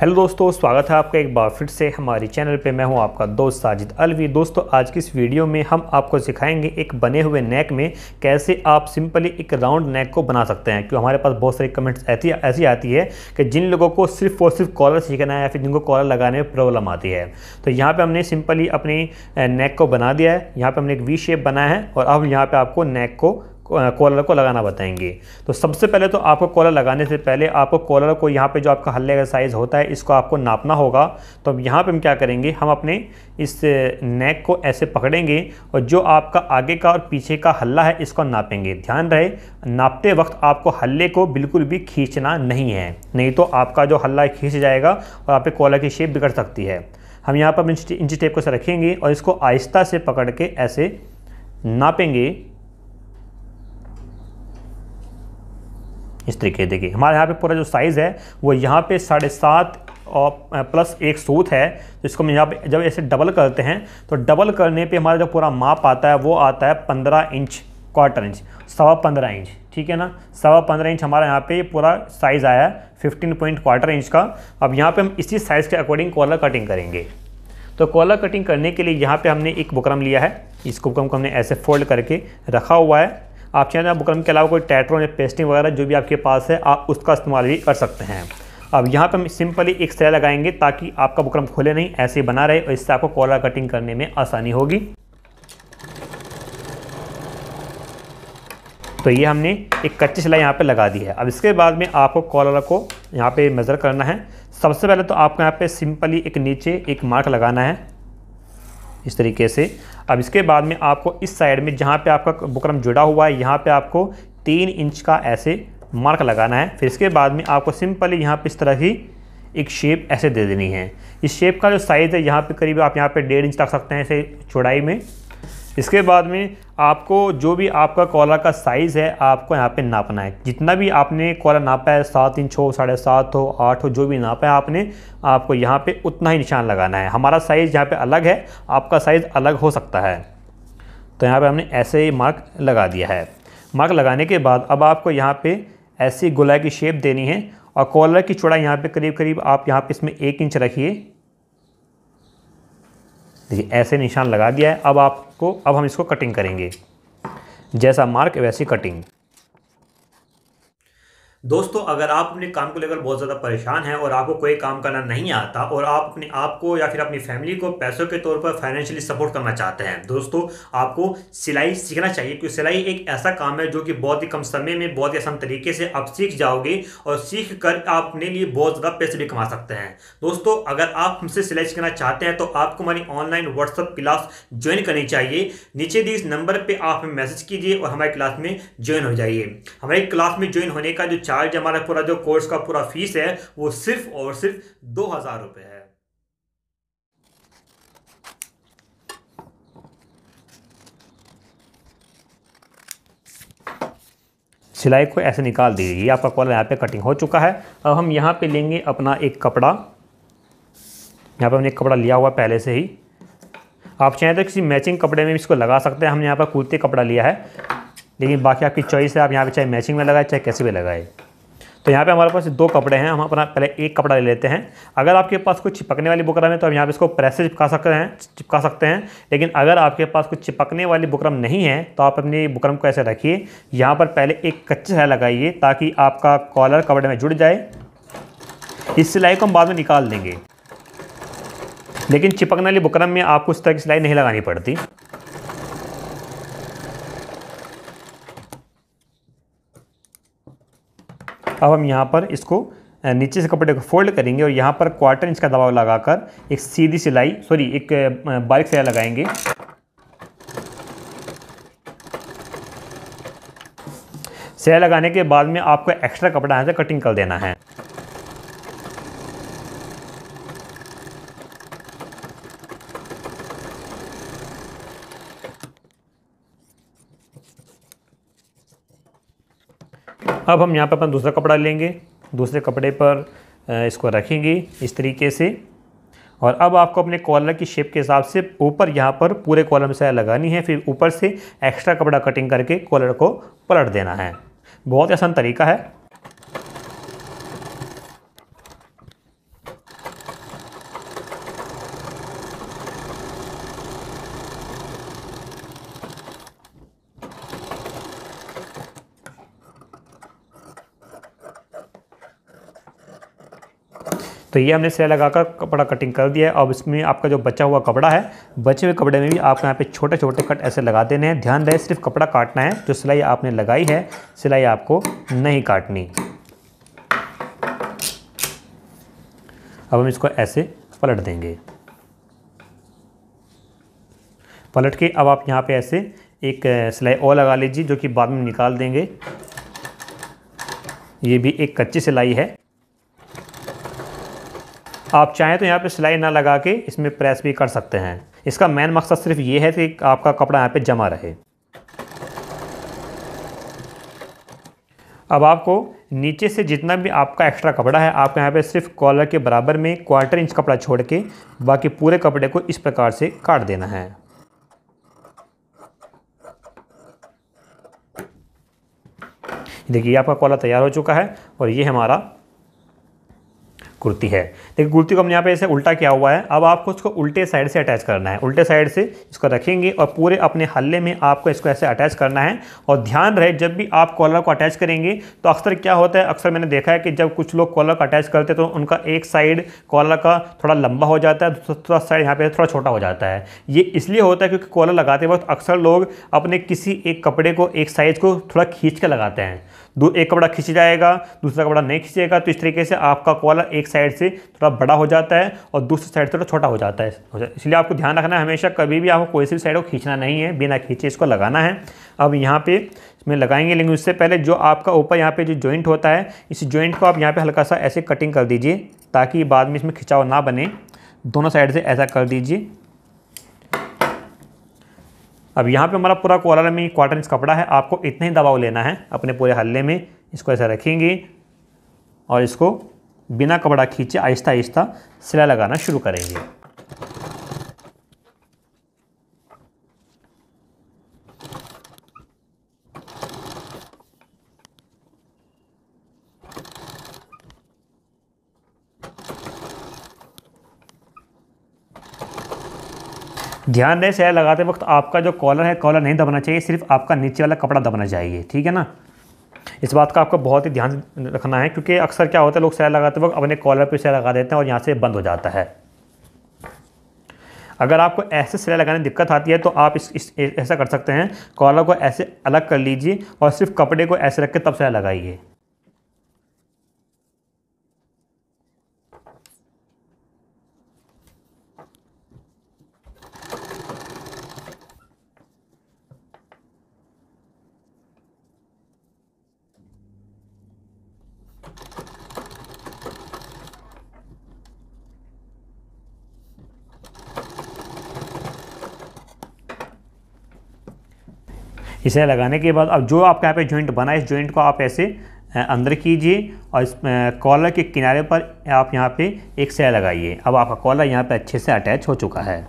hello दोस्तों स्वागत है आपका एक बार फिर से हमारे चैनल पे मैं हूं आपका दोस्त साजिद अलवी दोस्तों आज की इस वीडियो में हम आपको सिखाएंगे एक बने हुए नेक में कैसे आप सिंपली एक राउंड नेक को बना सकते हैं क्यों हमारे पास बहुत सारी कमेंट्स ऐसी ऐसी आती है कि जिन लोगों को सिर्फ और सिर्फ कॉलर सीखना है या फिर जिनको कॉलर लगाने में प्रॉब्लम आती है तो यहाँ पर हमने सिंपली अपनी नेक को बना दिया है यहाँ पर हमने एक वी शेप बनाया है और अब यहाँ पर आपको नेक को कॉलर को लगाना बताएंगे तो सबसे पहले तो आपको कॉलर लगाने से पहले आपको कॉलर को यहाँ पे जो आपका हल्ले का साइज़ होता है इसको आपको नापना होगा तो अब यहाँ पर हम क्या करेंगे हम अपने इस नेक को ऐसे पकड़ेंगे और जो आपका आगे का और पीछे का हल्ला है इसको नापेंगे ध्यान रहे नापते वक्त आपको हल्ले को बिल्कुल भी खींचना नहीं है नहीं तो आपका जो हल्ला खींच जाएगा और आपके कॉलर की शेप बिगड़ सकती है हम यहाँ पर इंची टेप को से रखेंगे और इसको आहिस्ता से पकड़ के ऐसे नापेंगे इस तरीके देखिए हमारे यहाँ पे पूरा जो साइज़ है वो यहाँ पे साढ़े सात और प्लस एक सूत है तो इसको हम यहाँ पे जब ऐसे डबल करते हैं तो डबल करने पे हमारा जो पूरा माप आता है वो आता है पंद्रह इंच क्वार्टर इंच सवा पंद्रह इंच ठीक है ना सवा पंद्रह इंच हमारा यहाँ पे पूरा साइज़ आया है फिफ्टीन पॉइंट क्वार्टर इंच का अब यहाँ पर हम इसी साइज़ के अकॉर्डिंग कॉलर कटिंग करेंगे तो कॉलर कटिंग करने के लिए यहाँ पर हमने एक बुकरम लिया है इस बुकरम को हमने ऐसे फोल्ड करके रखा हुआ है आप चाहें आप बुकरम के अलावा कोई टैट्रोन या पेस्टिंग वगैरह जो भी आपके पास है आप उसका इस्तेमाल भी कर सकते हैं अब यहाँ पर हम सिंपली एक सिलाई लगाएंगे ताकि आपका बुकरम खुले नहीं ऐसे ही बना रहे और इससे आपको कॉलर कटिंग करने में आसानी होगी तो ये हमने एक कच्ची सिलाई यहाँ पे लगा दी है अब इसके बाद में आपको कॉलर को यहाँ पे मेज़र करना है सबसे पहले तो आपको यहाँ पे सिंपली एक नीचे एक मार्क लगाना है इस तरीके से अब इसके बाद में आपको इस साइड में जहाँ पे आपका बुकरम जुड़ा हुआ है यहाँ पे आपको तीन इंच का ऐसे मार्क लगाना है फिर इसके बाद में आपको सिंपली यहाँ पे इस तरह की एक शेप ऐसे दे देनी है इस शेप का जो साइज़ है यहाँ पे करीब आप यहाँ पे डेढ़ इंच रख सकते हैं ऐसे चौड़ाई में इसके बाद में आपको जो भी आपका कॉलर का साइज़ है आपको यहाँ पे नापना है जितना भी आपने कॉलर नापा है सात इंच हो साढ़े सात हो आठ हो जो भी नापा है आपने आपको यहाँ पे उतना ही निशान लगाना है हमारा साइज़ यहाँ पे अलग है आपका साइज़ अलग हो सकता है तो यहाँ पे हमने ऐसे ही मार्क लगा दिया है मार्क लगाने के बाद अब आपको यहाँ पर ऐसी गुलाई की शेप देनी है और कॉलर की चौड़ाई यहाँ पर करीब करीब आप यहाँ पर इसमें एक इंच रखिए देखिए ऐसे निशान लगा दिया है अब आपको अब हम इसको कटिंग करेंगे जैसा मार्क वैसी कटिंग दोस्तों अगर आप अपने काम को लेकर बहुत ज़्यादा परेशान हैं और आपको कोई काम करना नहीं आता और आप अपने आप को या फिर अपनी फैमिली को पैसों के तौर पर फाइनेंशियली सपोर्ट करना चाहते हैं दोस्तों आपको सिलाई सीखना चाहिए क्योंकि सिलाई एक ऐसा काम है जो कि बहुत ही कम समय में बहुत ही आसान तरीके से आप सीख जाओगे और सीख कर आप अपने लिए बहुत ज़्यादा पैसे भी कमा सकते हैं दोस्तों अगर आप हमसे सिलाई सीखना चाहते हैं तो आपको हमारी ऑनलाइन व्हाट्सअप क्लास ज्वाइन करनी चाहिए नीचे दिए इस नंबर पर आप हमें मैसेज कीजिए और हमारी क्लास में ज्वाइन हो जाइए हमारी क्लास में ज्वाइन होने का जो चार्ज हमारा पूरा जो कोर्स का पूरा फीस है वो सिर्फ और सिर्फ दो हज़ार रुपए है सिलाई को ऐसे निकाल दीजिए ये आपका कॉलर यहाँ पे कटिंग हो चुका है अब हम यहाँ पे लेंगे अपना एक कपड़ा यहाँ पे हमने एक कपड़ा लिया हुआ पहले से ही आप चाहें तो किसी मैचिंग कपड़े में इसको लगा सकते हैं हमने यहाँ पर कुर्ती कपड़ा लिया है लेकिन बाकी आपकी चॉइस है आप यहाँ पे चाहे मैचिंग में लगाए चाहे कैसे भी लगाए तो यहाँ पे हमारे पास दो कपड़े हैं हम अपना पहले एक कपड़ा ले लेते हैं अगर आपके पास कुछ चिपकने वाली बुकरम है तो हम यहाँ पे इसको प्रेस से चिपका सकते हैं चिपका सकते हैं लेकिन अगर आपके पास कुछ चिपकने वाली बुकरम नहीं है तो आप अपनी बुकरम को ऐसे रखिए यहाँ पर पहले एक कच्ची सिलाई लगाइए ताकि आपका कॉलर कपड़े में जुड़ जाए इस सिलाई को हम बाद में निकाल देंगे लेकिन चिपकने वाली बुकरम में आपको इस तरह की सिलाई नहीं लगानी पड़ती अब हम यहाँ पर इसको नीचे से कपड़े को फोल्ड करेंगे और यहाँ पर क्वार्टर इंच का दबाव लगाकर एक सीधी सिलाई सॉरी एक बारीक सिलाई लगाएंगे सिलाई लगाने के बाद में आपको एक्स्ट्रा कपड़ा यहाँ से कटिंग कर देना है अब हम यहाँ पर अपन दूसरा कपड़ा लेंगे दूसरे कपड़े पर इसको रखेंगे इस तरीके से और अब आपको अपने कॉलर की शेप के हिसाब से ऊपर यहाँ पर पूरे कॉलर में सिलाई लगानी है फिर ऊपर से एक्स्ट्रा कपड़ा कटिंग करके कॉलर को पलट देना है बहुत ही आसान तरीका है तो ये हमने सिलाई लगाकर कपड़ा कटिंग कर दिया है अब इसमें आपका जो बचा हुआ कपड़ा है बचे हुए कपड़े में भी आपको यहाँ पे छोटे छोटे कट ऐसे लगा देने हैं ध्यान रहे सिर्फ कपड़ा काटना है जो सिलाई आपने लगाई है सिलाई आपको नहीं काटनी अब हम इसको ऐसे पलट देंगे पलट के अब आप यहाँ पे ऐसे एक सिलाई और लगा लीजिए जो कि बाद में निकाल देंगे ये भी एक कच्ची सिलाई है आप चाहें तो यहाँ पर सिलाई ना लगा के इसमें प्रेस भी कर सकते हैं इसका मेन मकसद सिर्फ ये है कि आपका कपड़ा यहाँ पर जमा रहे अब आपको नीचे से जितना भी आपका एक्स्ट्रा कपड़ा है आपको यहाँ पे सिर्फ कॉलर के बराबर में क्वार्टर इंच कपड़ा छोड़ के बाकी पूरे कपड़े को इस प्रकार से काट देना है देखिए आपका कॉलर तैयार हो चुका है और ये हमारा कुर्ती है देखिए कुर्ती को हमने यहाँ पे ऐसे उल्टा किया हुआ है अब आपको इसको उल्टे साइड से अटैच करना है उल्टे साइड से इसको रखेंगे और पूरे अपने हल्ले में आपको इसको ऐसे अटैच करना है और ध्यान रहे जब भी आप कॉलर को अटैच करेंगे तो अक्सर क्या होता है अक्सर मैंने देखा है कि जब कुछ लोग कॉलर को अटैच करते हैं तो उनका एक साइड कॉलर का थोड़ा लंबा हो जाता है दूसरा साइड यहाँ पे थोड़ा छोटा हो जाता है ये इसलिए होता है क्योंकि कॉलर लगाते वक्त अक्सर लोग अपने किसी एक कपड़े को एक साइज़ को थोड़ा खींच कर लगाते हैं दो एक कपड़ा खींच जाएगा दूसरा कपड़ा नहीं खींचेगा तो इस तरीके से आपका कॉलर एक साइड से थोड़ा बड़ा हो जाता है और दूसरी साइड से थोड़ा छोटा हो जाता है इसलिए आपको ध्यान रखना है हमेशा कभी भी आपको कोई सी साइड को खींचना नहीं है बिना खींचे इसको लगाना है अब यहाँ पे इसमें लगाएंगे लेकिन उससे पहले जो आपका ऊपर यहाँ पर जो जॉइंट होता है इस जॉइंट को आप यहाँ पर हल्का सा ऐसे कटिंग कर दीजिए ताकि बाद में इसमें खिंचाव ना बने दोनों साइड से ऐसा कर दीजिए अब यहाँ पे हमारा पूरा कॉलर में क्वार्टर इंच कपड़ा है आपको इतना ही दबाव लेना है अपने पूरे हल्ले में इसको ऐसा रखेंगे और इसको बिना कपड़ा खींचे आहिस्ता आहिस्ता सिलाई लगाना शुरू करेंगे ध्यान दें सैर लगाते वक्त आपका जो कॉलर है कॉलर नहीं दबना चाहिए सिर्फ आपका नीचे वाला कपड़ा दबना चाहिए ठीक है ना इस बात का आपको बहुत ही ध्यान रखना है क्योंकि अक्सर क्या होता है लोग सैर लगाते वक्त अपने कॉलर पर सैर लगा देते हैं और यहाँ से बंद हो जाता है अगर आपको ऐसे सिलाई लगाने में दिक्कत आती है तो आप इस, इस ऐसा कर सकते हैं कॉलर को ऐसे अलग कर लीजिए और सिर्फ कपड़े को ऐसे रख के तब सिलाई लगाइए इसे लगाने के बाद अब जो आपके यहाँ पे जॉइंट बना है इस जॉइंट को आप ऐसे अंदर कीजिए और इस कॉलर के किनारे पर आप यहाँ पे एक सह लगाइए अब आपका कॉलर यहाँ पे अच्छे से अटैच हो चुका है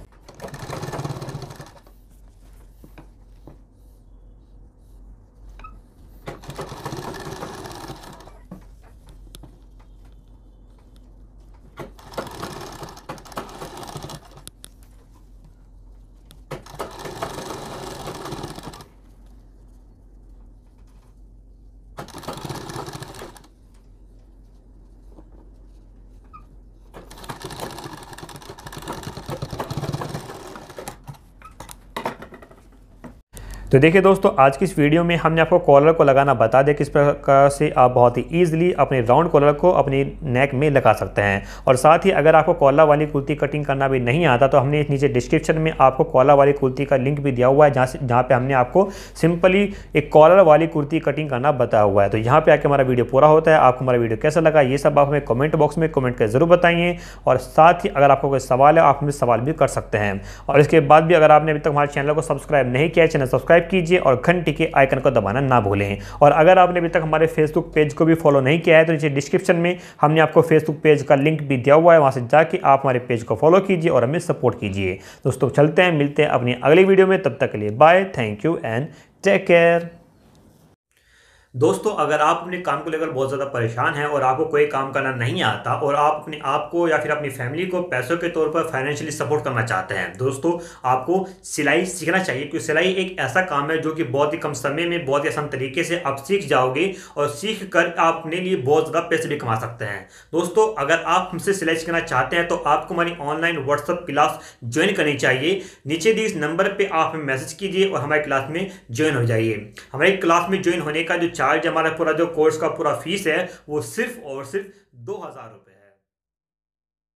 तो देखिए दोस्तों आज की इस वीडियो में हमने आपको कॉलर को लगाना बता दिया किस प्रकार से आप बहुत ही ईजिली अपने राउंड कॉलर को अपनी नेक में लगा सकते हैं और साथ ही अगर आपको कॉलर वाली कुर्ती कटिंग करना भी नहीं आता तो हमने नीचे डिस्क्रिप्शन में आपको कॉलर वाली कुर्ती का लिंक भी दिया हुआ है जहाँ से जहाँ पर हमने आपको सिंपली एक कॉलर वाली कुर्ती कटिंग करना बताया हुआ है तो यहाँ पर आके हमारा वीडियो पूरा होता है आपको हमारा वीडियो कैसा लगा ये सब आप हमें कॉमेंट बॉक्स में कमेंट कर ज़रूर बताइए और साथ ही अगर आपको कोई सवाल है आप हमें सवाल भी कर सकते हैं और इसके बाद भी अगर आपने अभी तक हमारे चैनल को सब्सक्राइब नहीं किया चैनल सब्सक्राइब सब्सक्राइब कीजिए और घंटी के आइकन को दबाना ना भूलें और अगर आपने अभी तक हमारे फेसबुक पेज को भी फॉलो नहीं किया है तो नीचे डिस्क्रिप्शन में हमने आपको फेसबुक पेज का लिंक भी दिया हुआ है वहाँ से जाके आप हमारे पेज को फॉलो कीजिए और हमें सपोर्ट कीजिए दोस्तों चलते हैं मिलते हैं अपनी अगली वीडियो में तब तक के लिए bye thank you and take care दोस्तों अगर आप अपने काम को लेकर बहुत ज़्यादा परेशान हैं और आपको कोई काम करना नहीं आता और आप अपने आप को या फिर अपनी फैमिली को पैसों के तौर पर फाइनेंशियली सपोर्ट करना चाहते हैं दोस्तों आपको सिलाई सीखना चाहिए क्योंकि सिलाई एक ऐसा काम है जो कि बहुत ही कम समय में बहुत ही आसान तरीके से आप सीख जाओगे और सीख कर आप अपने लिए बहुत ज़्यादा पैसे भी कमा सकते हैं दोस्तों अगर आप हमसे सिलाई सीखना चाहते हैं तो आपको हमारी ऑनलाइन व्हाट्सअप क्लास ज्वाइन करनी चाहिए नीचे दिए इस नंबर पर आप हमें मैसेज कीजिए और हमारी क्लास में ज्वाइन हो जाइए हमारी क्लास में ज्वाइन होने का जो चार्ज हमारा पूरा जो कोर्स का पूरा फीस है वो सिर्फ और सिर्फ दो हज़ार रुपये